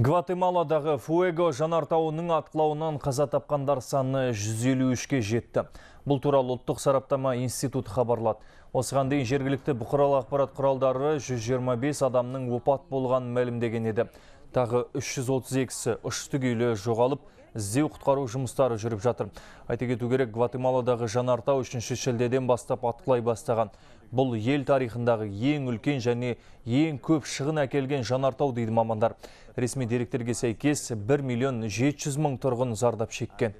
Гватемаладағы Фуэго жанартауының атқылауынан қаза тапқандар саны 153-ке жетті. Бұл туралы ұлттық сараптама институт хабарлады. Осыған дейін жергілікті бұқаралық ақпарат құралдары 125 адамның опат болған мәлімдеген еді. Тағы 332-сі күйлі жоғалып, іздеу құтқару жұмыстары жүріп жатыр. Айтеге түгерек керек, Гватемаладағы жанартау 3 шілдеден бастап атқылай бастаған бұл ел тарихындағы ең үлкен және ең көп шығын әкелген жанартау дейді мамандар ресми деректерге сәйкес 1 миллион 700 мың тұрғын зардап шеккен